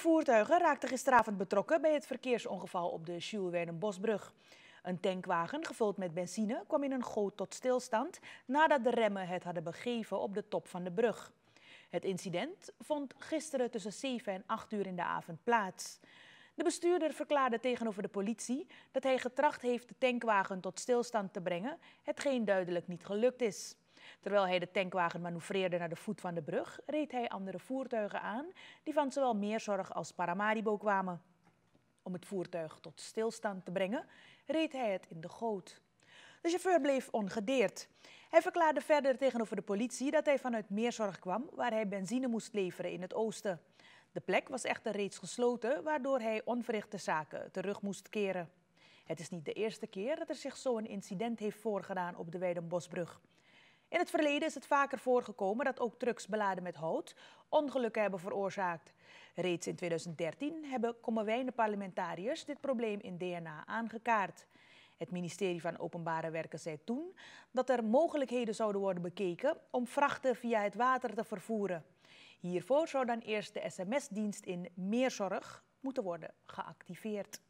voertuigen raakten gisteravond betrokken bij het verkeersongeval op de Jules Een tankwagen gevuld met benzine kwam in een goot tot stilstand nadat de remmen het hadden begeven op de top van de brug. Het incident vond gisteren tussen 7 en 8 uur in de avond plaats. De bestuurder verklaarde tegenover de politie dat hij getracht heeft de tankwagen tot stilstand te brengen, hetgeen duidelijk niet gelukt is. Terwijl hij de tankwagen manoeuvreerde naar de voet van de brug, reed hij andere voertuigen aan die van zowel Meerzorg als Paramaribo kwamen. Om het voertuig tot stilstand te brengen, reed hij het in de goot. De chauffeur bleef ongedeerd. Hij verklaarde verder tegenover de politie dat hij vanuit Meerzorg kwam, waar hij benzine moest leveren in het oosten. De plek was echter reeds gesloten, waardoor hij onverrichte zaken terug moest keren. Het is niet de eerste keer dat er zich zo'n incident heeft voorgedaan op de Weidenbosbrug. In het verleden is het vaker voorgekomen dat ook trucks beladen met hout ongelukken hebben veroorzaakt. Reeds in 2013 hebben Kommerwijnen parlementariërs dit probleem in DNA aangekaart. Het ministerie van Openbare Werken zei toen dat er mogelijkheden zouden worden bekeken om vrachten via het water te vervoeren. Hiervoor zou dan eerst de sms-dienst in Meerzorg moeten worden geactiveerd.